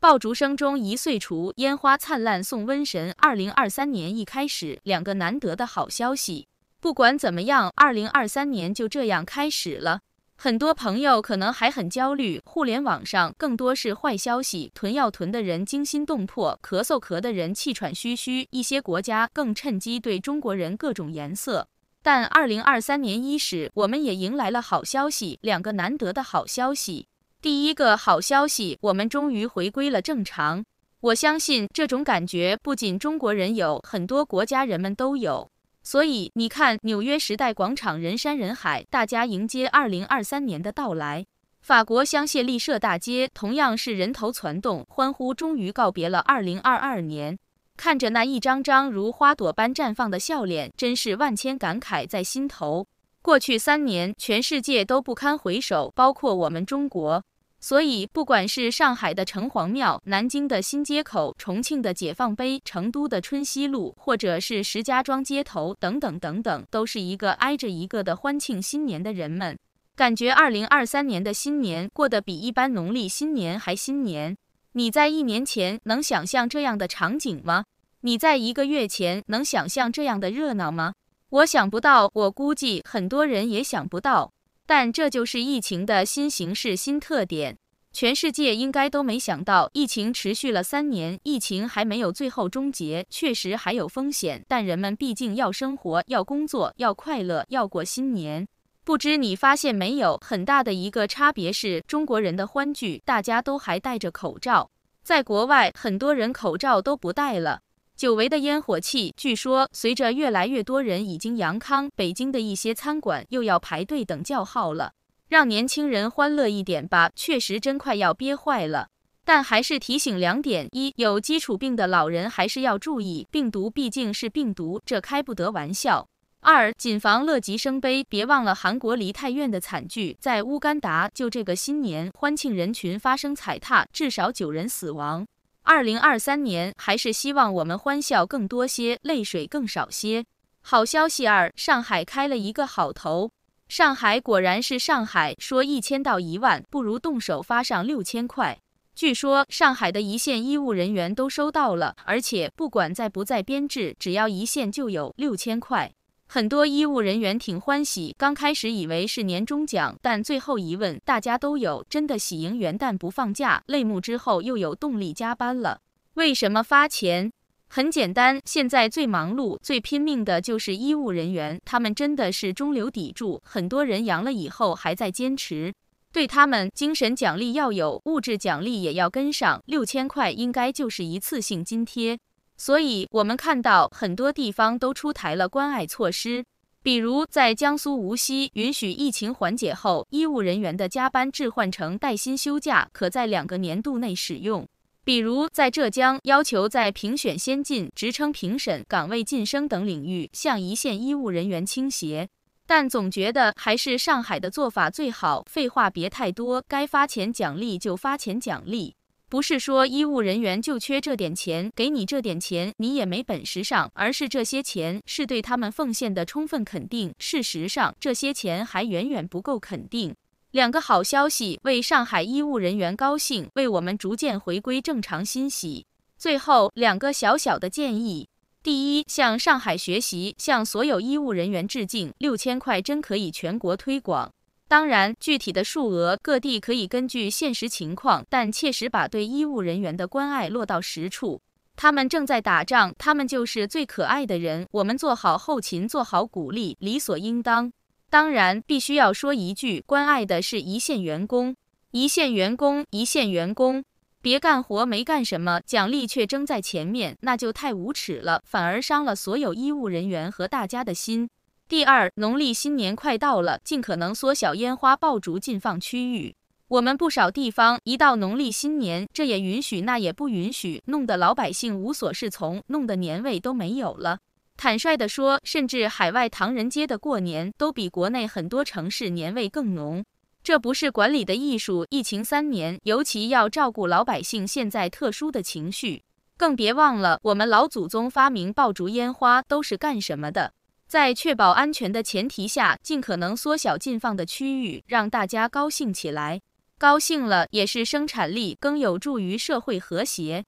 爆竹声中一岁除，烟花灿烂送瘟神。二零二三年一开始，两个难得的好消息。不管怎么样，二零二三年就这样开始了。很多朋友可能还很焦虑，互联网上更多是坏消息，囤药囤的人惊心动魄，咳嗽咳的人气喘吁吁，一些国家更趁机对中国人各种颜色。但二零二三年伊始，我们也迎来了好消息，两个难得的好消息。第一个好消息，我们终于回归了正常。我相信这种感觉不仅中国人有，很多国家人们都有。所以你看，纽约时代广场人山人海，大家迎接2023年的到来；法国香榭丽舍大街同样是人头攒动，欢呼终于告别了2022年。看着那一张张如花朵般绽放的笑脸，真是万千感慨在心头。过去三年，全世界都不堪回首，包括我们中国。所以，不管是上海的城隍庙、南京的新街口、重庆的解放碑、成都的春熙路，或者是石家庄街头等等等等，都是一个挨着一个的欢庆新年的人们。感觉2023年的新年过得比一般农历新年还新年。你在一年前能想象这样的场景吗？你在一个月前能想象这样的热闹吗？我想不到，我估计很多人也想不到，但这就是疫情的新形势、新特点。全世界应该都没想到，疫情持续了三年，疫情还没有最后终结，确实还有风险。但人们毕竟要生活、要工作、要快乐、要过新年。不知你发现没有，很大的一个差别是中国人的欢聚，大家都还戴着口罩，在国外，很多人口罩都不戴了。久违的烟火气，据说随着越来越多人已经阳康，北京的一些餐馆又要排队等叫号了。让年轻人欢乐一点吧，确实真快要憋坏了。但还是提醒两点：一，有基础病的老人还是要注意，病毒毕竟是病毒，这开不得玩笑；二，谨防乐极生悲，别忘了韩国梨泰院的惨剧，在乌干达就这个新年欢庆人群发生踩踏，至少九人死亡。二零二三年，还是希望我们欢笑更多些，泪水更少些。好消息二，上海开了一个好头。上海果然是上海，说一千到一万，不如动手发上六千块。据说上海的一线医务人员都收到了，而且不管在不在编制，只要一线就有六千块。很多医务人员挺欢喜，刚开始以为是年终奖，但最后一问，大家都有，真的喜迎元旦不放假，泪目之后又有动力加班了。为什么发钱？很简单，现在最忙碌、最拼命的就是医务人员，他们真的是中流砥柱，很多人阳了以后还在坚持。对他们，精神奖励要有，物质奖励也要跟上。六千块应该就是一次性津贴。所以，我们看到很多地方都出台了关爱措施，比如在江苏无锡，允许疫情缓解后，医务人员的加班置换成带薪休假，可在两个年度内使用；比如在浙江，要求在评选先进、职称评审、岗位晋升等领域向一线医务人员倾斜。但总觉得还是上海的做法最好。废话别太多，该发钱奖励就发钱奖励。不是说医务人员就缺这点钱，给你这点钱你也没本事上，而是这些钱是对他们奉献的充分肯定。事实上，这些钱还远远不够肯定。两个好消息，为上海医务人员高兴，为我们逐渐回归正常欣喜。最后两个小小的建议：第一，向上海学习，向所有医务人员致敬。六千块真可以全国推广。当然，具体的数额各地可以根据现实情况，但切实把对医务人员的关爱落到实处。他们正在打仗，他们就是最可爱的人。我们做好后勤，做好鼓励，理所应当。当然，必须要说一句，关爱的是一线员工，一线员工，一线员工。别干活没干什么，奖励却争在前面，那就太无耻了，反而伤了所有医务人员和大家的心。第二，农历新年快到了，尽可能缩小烟花爆竹禁放区域。我们不少地方一到农历新年，这也允许，那也不允许，弄得老百姓无所适从，弄得年味都没有了。坦率的说，甚至海外唐人街的过年都比国内很多城市年味更浓。这不是管理的艺术。疫情三年，尤其要照顾老百姓现在特殊的情绪，更别忘了我们老祖宗发明爆竹烟花都是干什么的。在确保安全的前提下，尽可能缩小禁放的区域，让大家高兴起来。高兴了，也是生产力，更有助于社会和谐。